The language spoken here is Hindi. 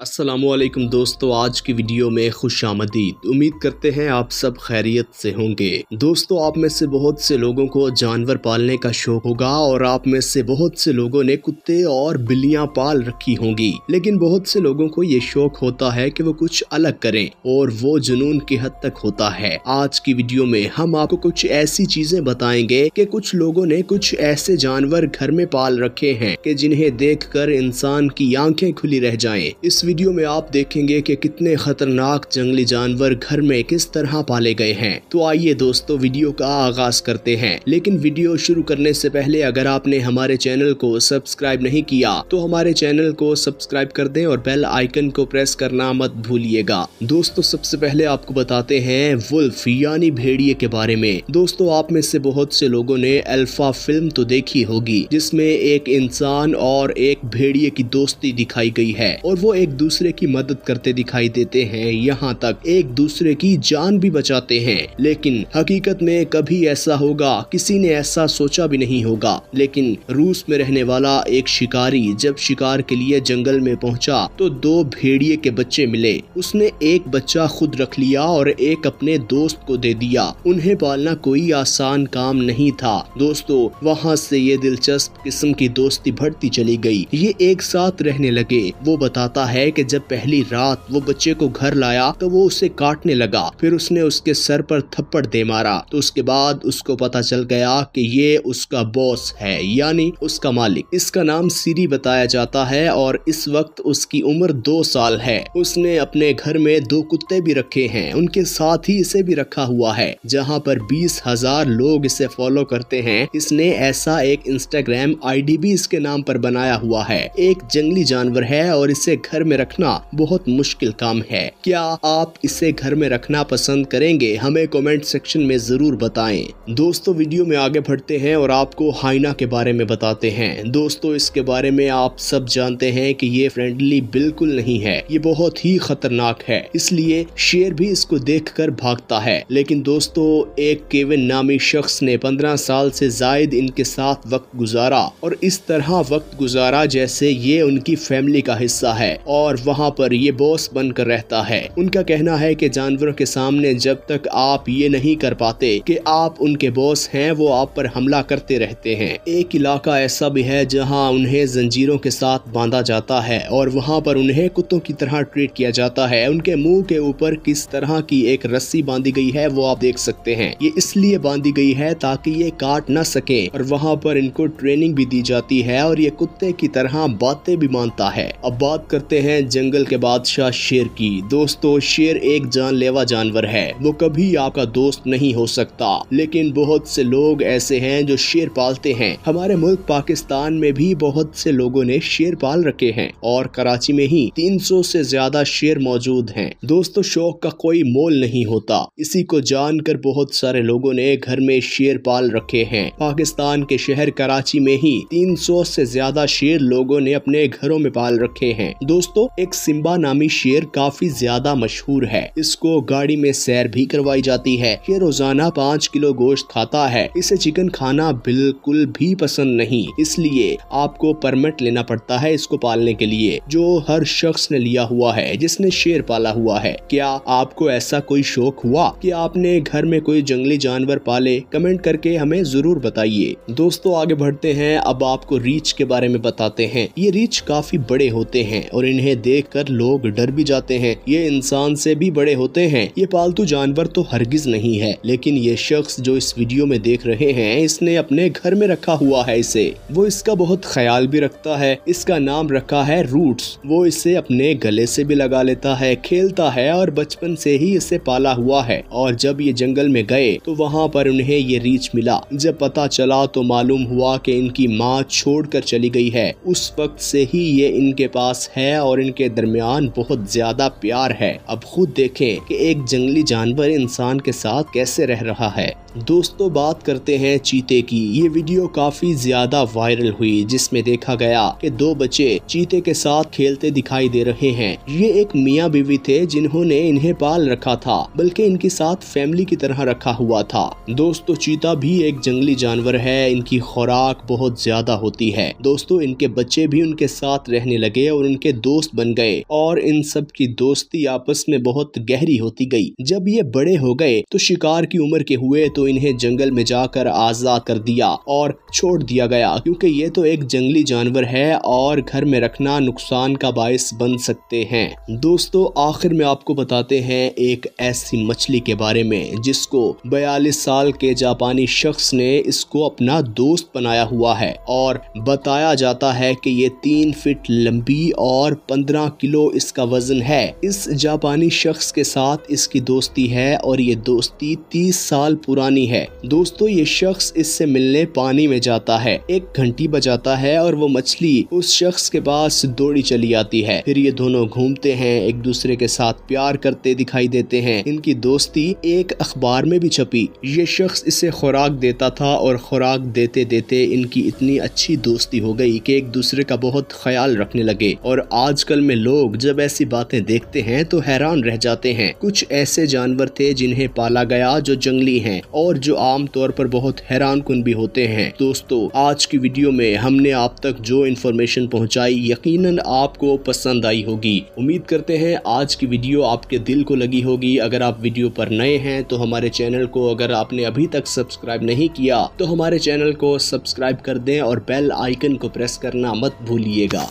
असलम दोस्तों आज की वीडियो में खुश आमदीद उम्मीद करते हैं आप सब खैरियत से होंगे दोस्तों आप में से बहुत से लोगों को जानवर पालने का शौक होगा और आप में से बहुत से लोगों ने कुत्ते और बिल्लियां पाल रखी होंगी लेकिन बहुत से लोगों को ये शौक होता है कि वो कुछ अलग करें और वो जुनून की हद तक होता है आज की वीडियो में हम आपको कुछ ऐसी चीजें बताएंगे की कुछ लोगों ने कुछ ऐसे जानवर घर में पाल रखे है की जिन्हें देख कर इंसान की आंखें खुली रह जाए इस वीडियो में आप देखेंगे कि कितने खतरनाक जंगली जानवर घर में किस तरह पाले गए हैं तो आइए दोस्तों वीडियो का आगाज करते हैं लेकिन वीडियो शुरू करने से पहले अगर आपने हमारे चैनल को सब्सक्राइब नहीं किया तो हमारे चैनल को सब्सक्राइब कर दें और बेल आइकन को प्रेस करना मत भूलिएगा दोस्तों सबसे पहले आपको बताते हैं वुल्फ यानी भेड़िए के बारे में दोस्तों आप में से बहुत से लोगों ने अल्फा फिल्म तो देखी होगी जिसमें एक इंसान और एक भेड़िए की दोस्ती दिखाई गई है और वो एक दूसरे की मदद करते दिखाई देते हैं यहाँ तक एक दूसरे की जान भी बचाते हैं लेकिन हकीकत में कभी ऐसा होगा किसी ने ऐसा सोचा भी नहीं होगा लेकिन रूस में रहने वाला एक शिकारी जब शिकार के लिए जंगल में पहुंचा तो दो भेड़िए के बच्चे मिले उसने एक बच्चा खुद रख लिया और एक अपने दोस्त को दे दिया उन्हें पालना कोई आसान काम नहीं था दोस्तों वहाँ से ये दिलचस्प किस्म की दोस्ती बढ़ती चली गई ये एक साथ रहने लगे वो बताता है है कि जब पहली रात वो बच्चे को घर लाया तो वो उसे काटने लगा फिर उसने उसके सर पर थप्पड़ दे मारा तो उसके बाद उसको पता चल गया कि ये उसका बॉस है यानी उसका मालिक इसका नाम सीरी बताया जाता है और इस वक्त उसकी उम्र दो साल है उसने अपने घर में दो कुत्ते भी रखे है उनके साथ ही इसे भी रखा हुआ है जहाँ पर बीस हजार लोग इसे फॉलो करते हैं इसने ऐसा एक इंस्टाग्राम आई भी इसके नाम पर बनाया हुआ है एक जंगली जानवर है और इसे घर में रखना बहुत मुश्किल काम है क्या आप इसे घर में रखना पसंद करेंगे हमें कमेंट सेक्शन में जरूर बताएं दोस्तों वीडियो में आगे बढ़ते हैं और आपको हाइना के बारे में बताते हैं दोस्तों इसके बारे में आप सब जानते हैं कि ये फ्रेंडली बिल्कुल नहीं है ये बहुत ही खतरनाक है इसलिए शेर भी इसको देख भागता है लेकिन दोस्तों एक केविन नामी शख्स ने पंद्रह साल से जायद इनके साथ वक्त गुजारा और इस तरह वक्त गुजारा जैसे ये उनकी फैमिली का हिस्सा है और और वहाँ पर ये बॉस बनकर रहता है उनका कहना है कि जानवरों के सामने जब तक आप ये नहीं कर पाते कि आप उनके बॉस हैं वो आप पर हमला करते रहते हैं एक इलाका ऐसा भी है जहाँ उन्हें जंजीरों के साथ बांधा जाता है और वहाँ पर उन्हें कुत्तों की तरह ट्रीट किया जाता है उनके मुंह के ऊपर किस तरह की एक रस्सी बांधी गई है वो आप देख सकते हैं ये इसलिए बांधी गई है ताकि ये काट ना सके और वहाँ पर इनको ट्रेनिंग भी दी जाती है और ये कुत्ते की तरह बातें भी मानता है अब बात करते हैं हैं जंगल के बादशाह शेर की दोस्तों शेर एक जानलेवा जानवर है वो कभी आपका दोस्त नहीं हो सकता लेकिन बहुत से लोग ऐसे हैं जो शेर पालते हैं हमारे मुल्क पाकिस्तान में भी बहुत से लोगों ने शेर पाल रखे हैं और कराची में ही 300 से ज्यादा शेर मौजूद हैं दोस्तों शौक का कोई मोल नहीं होता इसी को जानकर बहुत सारे लोगों ने घर में शेर पाल रखे हैं पाकिस्तान के शहर कराची में ही 300 से ज्यादा शेर लोगों ने अपने घरों में पाल रखे हैं दोस्तों दोस्तों एक सिम्बा नामी शेर काफी ज्यादा मशहूर है इसको गाड़ी में सैर भी करवाई जाती है ये रोजाना पाँच किलो गोश्त खाता है इसे चिकन खाना बिल्कुल भी पसंद नहीं इसलिए आपको परमिट लेना पड़ता है इसको पालने के लिए जो हर शख्स ने लिया हुआ है जिसने शेर पाला हुआ है क्या आपको ऐसा कोई शौक हुआ कि आपने घर में कोई जंगली जानवर पाले कमेंट करके हमें जरूर बताइए दोस्तों आगे बढ़ते हैं अब आपको रीछ के बारे में बताते हैं ये रीछ काफी बड़े होते हैं और इन्हें इन्हें कर लोग डर भी जाते हैं ये इंसान से भी बड़े होते हैं ये पालतू जानवर तो हरगिज नहीं है लेकिन ये शख्स जो इस वीडियो में देख रहे हैं इसने अपने घर में रखा हुआ है इसे वो इसका बहुत ख्याल भी रखता है इसका नाम रखा है रूट्स वो इसे अपने गले से भी लगा लेता है खेलता है और बचपन से ही इसे पाला हुआ है और जब ये जंगल में गए तो वहाँ पर उन्हें ये रीच मिला जब पता चला तो मालूम हुआ कि इनकी माँ कर चली गई है उस वक्त से ही ये इनके पास है और और इनके दरमियान बहुत ज्यादा प्यार है अब खुद देखें कि एक जंगली जानवर इंसान के साथ कैसे रह रहा है दोस्तों बात करते हैं चीते की ये वीडियो काफी ज्यादा वायरल हुई जिसमें देखा गया कि दो बच्चे चीते के साथ खेलते दिखाई दे रहे हैं ये एक मियाँ बीवी थे जिन्होंने इन्हें पाल रखा था बल्कि इनके साथ फैमिली की तरह रखा हुआ था दोस्तों चीता भी एक जंगली जानवर है इनकी खुराक बहुत ज्यादा होती है दोस्तों इनके बच्चे भी उनके साथ रहने लगे और उनके दोस्त बन गए और इन सब की दोस्ती आपस में बहुत गहरी होती गयी जब ये बड़े हो गए तो शिकार की उम्र के हुए तो इन्हें जंगल में जाकर आज़ाद कर दिया और छोड़ दिया गया क्योंकि ये तो एक जंगली जानवर है और घर में रखना नुकसान का बायस बन सकते हैं दोस्तों आखिर में आपको बताते हैं एक ऐसी मछली के बारे में जिसको बयालीस साल के जापानी शख्स ने इसको अपना दोस्त बनाया हुआ है और बताया जाता है कि ये तीन फिट लंबी और पंद्रह किलो इसका वजन है इस जापानी शख्स के साथ इसकी दोस्ती है और ये दोस्ती तीस साल पुरानी कहानी है दोस्तों ये शख्स इससे मिलने पानी में जाता है एक घंटी बजाता है और वो मछली उस शख्स के पास दौड़ी चली आती है फिर ये दोनों घूमते हैं एक दूसरे के साथ प्यार करते दिखाई देते हैं इनकी दोस्ती एक अखबार में भी छपी ये शख्स इसे खुराक देता था और खुराक देते देते इनकी इतनी अच्छी दोस्ती हो गई कि एक दूसरे का बहुत ख्याल रखने लगे और आजकल में लोग जब ऐसी बातें देखते हैं तो हैरान रह जाते हैं कुछ ऐसे जानवर थे जिन्हें पाला गया जो जंगली हैं और जो आमतौर पर बहुत हैरान कन भी होते हैं दोस्तों आज की वीडियो में हमने आप तक जो इन्फॉर्मेशन पहुंचाई यकीनन आपको पसंद आई होगी उम्मीद करते हैं आज की वीडियो आपके दिल को लगी होगी अगर आप वीडियो पर नए हैं तो हमारे चैनल को अगर आपने अभी तक सब्सक्राइब नहीं किया तो हमारे चैनल को सब्सक्राइब कर दें और बेल आइकन को प्रेस करना मत भूलिएगा